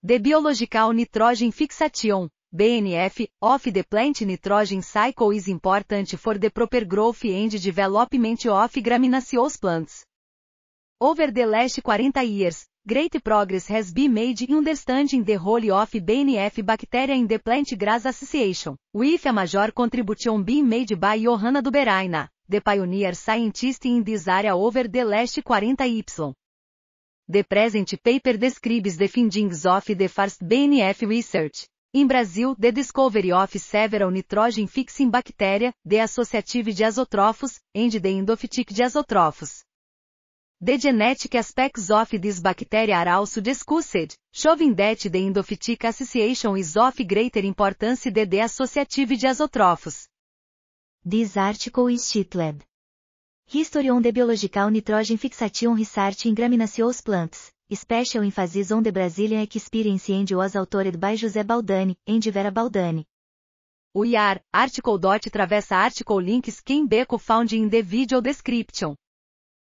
The biological nitrogen fixation, BNF, of the plant nitrogen cycle is important for the proper growth and development of graminaceous plants. Over the last 40 years, great progress has been made in understanding the role of BNF bacteria in the plant grass association, with a major contribution being made by Johanna Duberaina, the pioneer scientist in this area over the last 40 years. The present paper describes the findings of the first BNF research. In Brazil, the discovery of several nitrogen-fixing bacteria, the associative azotrofos, and the endophytic azotrofos. The genetic aspects of this bacteria are also discussed, showing that the endophytic association is of greater importance than the associative azotrofos. This article is titled History on the biological nitrogen fixation research in graminaceous plants, special emphasis on the Brazilian experience and was authored by José Baldani, and Vera Baldani. O IAR, article dot atravessa article links quem beco found in the video description.